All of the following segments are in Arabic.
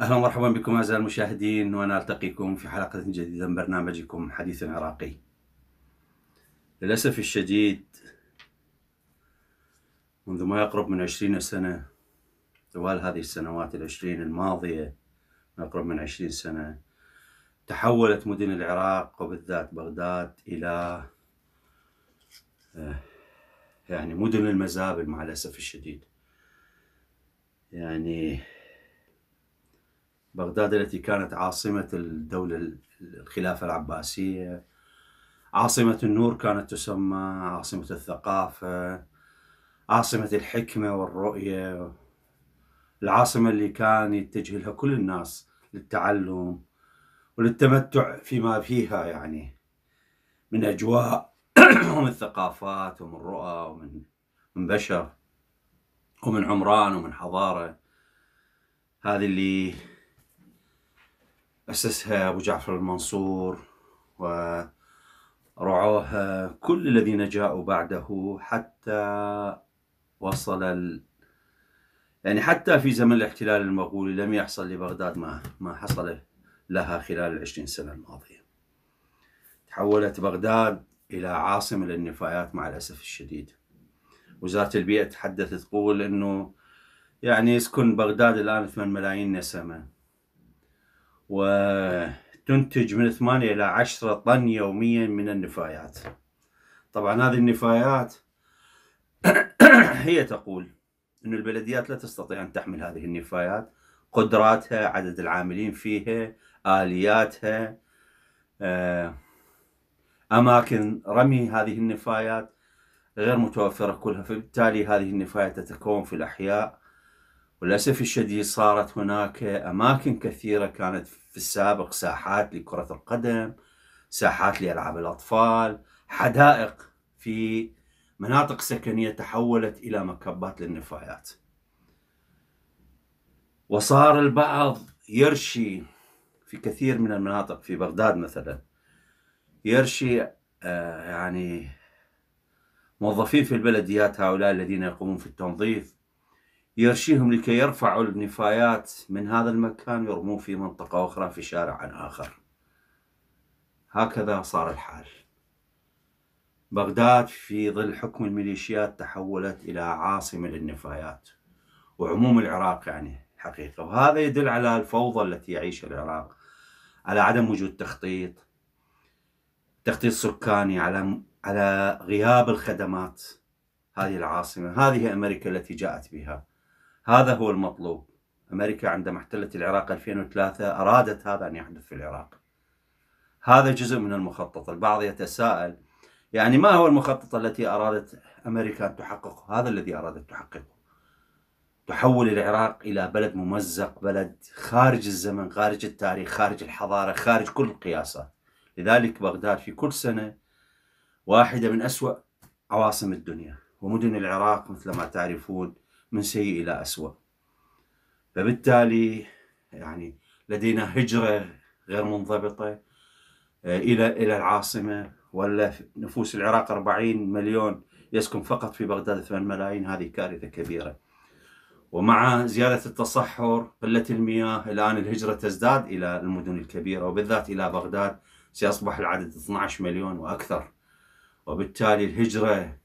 اهلا ومرحبا بكم اعزائي المشاهدين وانا التقيكم في حلقه جديده من برنامجكم حديث عراقي. للاسف الشديد منذ ما يقرب من عشرين سنه طوال هذه السنوات العشرين الماضية من أقرب من عشرين سنة تحولت مدن العراق وبالذات بغداد إلى آه، يعني مدن المزابل مع الأسف الشديد يعني بغداد التي كانت عاصمة الدولة الخلافة العباسية عاصمة النور كانت تسمى عاصمة الثقافة عاصمة الحكمة والرؤية العاصمة اللي كان يتجه لها كل الناس للتعلم وللتمتع فيما فيها يعني من أجواء ومن ثقافات ومن رؤى ومن من بشر ومن عمران ومن حضارة هذه اللي أسسها أبو جعفر المنصور ورعوها كل الذين جاءوا بعده حتى وصل يعني حتى في زمن الاحتلال المغولي لم يحصل لبغداد ما ما حصل لها خلال العشرين سنة الماضية تحولت بغداد إلى عاصمة للنفايات مع الأسف الشديد وزارة البيئة تحدثت تقول أنه يعني يسكن بغداد الآن 8 ملايين نسمة وتنتج من 8 إلى 10 طن يوميا من النفايات طبعا هذه النفايات هي تقول أن البلديات لا تستطيع أن تحمل هذه النفايات قدراتها عدد العاملين فيها آلياتها آه، أماكن رمي هذه النفايات غير متوفرة كلها فبالتالي هذه النفايات تتكون في الأحياء وللأسف الشديد صارت هناك أماكن كثيرة كانت في السابق ساحات لكرة القدم ساحات لألعاب الأطفال حدائق في مناطق سكنية تحولت إلى مكبات للنفايات وصار البعض يرشي في كثير من المناطق في بغداد مثلا يرشي آه، يعني موظفين في البلديات هؤلاء الذين يقومون في التنظيف يرشيهم لكي يرفعوا النفايات من هذا المكان يرموه في منطقة أخرى في شارع عن آخر هكذا صار الحال بغداد في ظل حكم الميليشيات تحولت إلى عاصمة للنفايات وعموم العراق يعني الحقيقة وهذا يدل على الفوضى التي يعيشها العراق على عدم وجود تخطيط تخطيط سكاني على على غياب الخدمات هذه العاصمة هذه أمريكا التي جاءت بها هذا هو المطلوب أمريكا عندما احتلت العراق 2003 أرادت هذا أن يحدث في العراق هذا جزء من المخطط البعض يتساءل يعني ما هو المخطط التي أرادت أمريكا أن تحققه هذا الذي أرادت تحققه تحول العراق إلى بلد ممزق بلد خارج الزمن خارج التاريخ خارج الحضارة خارج كل القياسات لذلك بغداد في كل سنة واحدة من أسوأ عواصم الدنيا ومدن العراق مثل ما تعرفون من سيء إلى أسوأ فبالتالي يعني لدينا هجرة غير منضبطة آه، إلى إلى العاصمة ولا نفوس العراق 40 مليون يسكن فقط في بغداد 8 ملايين هذه كارثة كبيرة ومع زيادة التصحر قلة المياه الآن الهجرة تزداد إلى المدن الكبيرة وبالذات إلى بغداد سيصبح العدد 12 مليون وأكثر وبالتالي الهجرة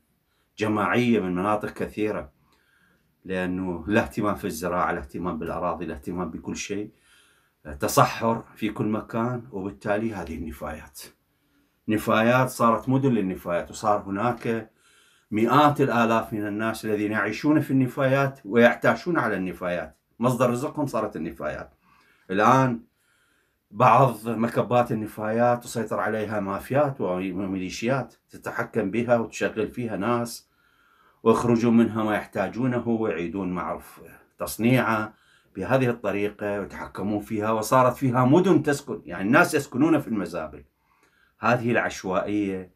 جماعية من مناطق كثيرة لأنه لا اهتمام في الزراعة لا اهتمام بالأراضي لا اهتمام بكل شيء تصحر في كل مكان وبالتالي هذه النفايات نفايات صارت مدن للنفايات وصار هناك مئات الآلاف من الناس الذين يعيشون في النفايات ويعتاشون على النفايات مصدر رزقهم صارت النفايات الآن بعض مكبات النفايات تسيطر عليها مافيات وميليشيات تتحكم بها وتشغل فيها ناس ويخرجوا منها ما يحتاجونه ويعيدون معرف تصنيعه بهذه الطريقة ويتحكمون فيها وصارت فيها مدن تسكن يعني الناس يسكنون في المزابل هذه العشوائية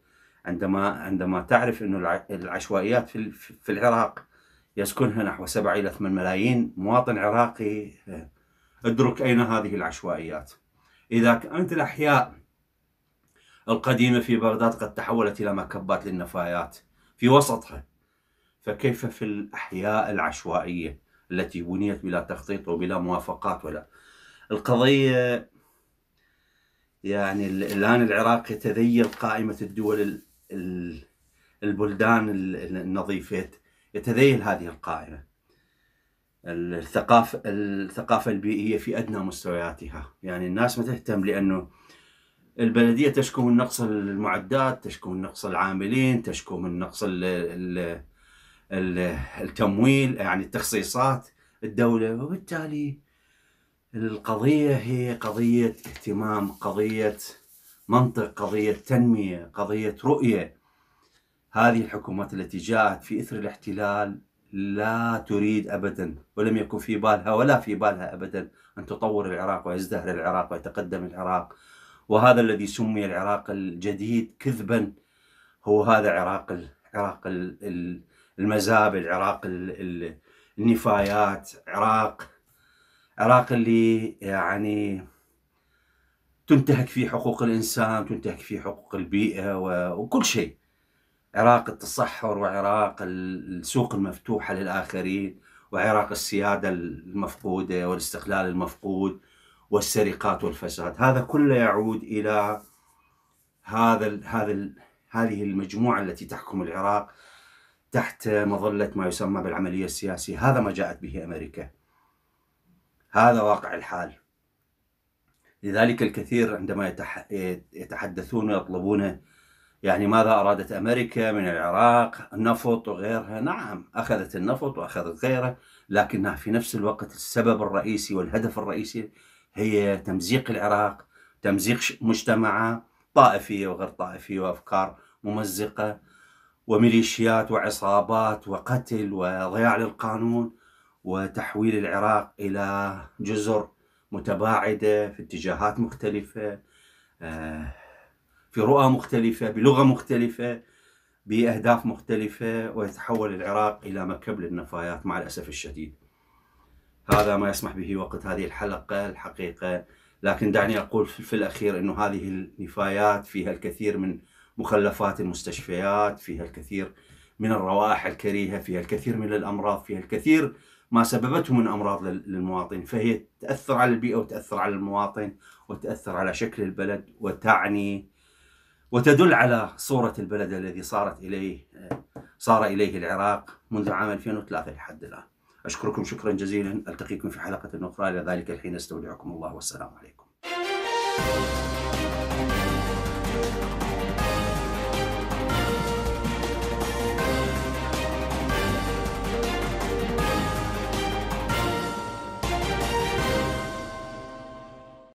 عندما عندما تعرف أن العشوائيات في, في العراق يسكنها نحو 7 إلى 8 ملايين مواطن عراقي ادرك أين هذه العشوائيات إذا كانت الأحياء القديمة في بغداد قد تحولت إلى مكبات للنفايات في وسطها فكيف في الأحياء العشوائية التي بنيت بلا تخطيط وبلا موافقات ولا القضية يعني الان العراق يتذيل قائمه الدول البلدان النظيفه يتذيل هذه القائمه الثقافه الثقافه البيئيه في ادنى مستوياتها يعني الناس ما تهتم لانه البلديه تشكو من نقص المعدات تشكو من نقص العاملين تشكو من نقص الـ الـ التمويل يعني التخصيصات الدوله وبالتالي القضية هي قضية اهتمام قضية منطق قضية تنمية قضية رؤية هذه الحكومات التي جاءت في إثر الاحتلال لا تريد أبدا ولم يكن في بالها ولا في بالها أبدا أن تطور العراق ويزدهر العراق ويتقدم العراق وهذا الذي سمي العراق الجديد كذبا هو هذا عراق عراق المزابل عراق النفايات عراق العراق اللي يعني تنتهك فيه حقوق الانسان تنتهك فيه حقوق البيئه وكل شيء عراق التصحر وعراق السوق المفتوحه للاخرين وعراق السياده المفقوده والاستقلال المفقود والسرقات والفساد هذا كله يعود الى هذا ال هذا ال هذه المجموعه التي تحكم العراق تحت مظله ما يسمى بالعمليه السياسيه هذا ما جاءت به امريكا هذا واقع الحال لذلك الكثير عندما يتحدثون ويطلبون يعني ماذا أرادت أمريكا من العراق النفط وغيرها نعم أخذت النفط وأخذت غيره لكنها في نفس الوقت السبب الرئيسي والهدف الرئيسي هي تمزيق العراق تمزيق مجتمعه طائفية وغير طائفية وأفكار ممزقة وميليشيات وعصابات وقتل وضياع للقانون وتحويل العراق إلى جزر متباعدة في اتجاهات مختلفة آه، في رؤى مختلفة بلغة مختلفة بأهداف مختلفة ويتحول العراق إلى مكب للنفايات مع الأسف الشديد هذا ما يسمح به وقت هذه الحلقة الحقيقة لكن دعني أقول في الأخير أنه هذه النفايات فيها الكثير من مخلفات المستشفيات فيها الكثير من الروائح الكريهة فيها الكثير من الأمراض فيها الكثير ما سببته من امراض للمواطن فهي تاثر على البيئه وتاثر على المواطن وتاثر على شكل البلد وتعني وتدل على صوره البلد الذي صارت اليه صار اليه العراق منذ عام 2003 لحد الان. اشكركم شكرا جزيلا التقيكم في حلقه اخرى الى ذلك الحين استودعكم الله والسلام عليكم.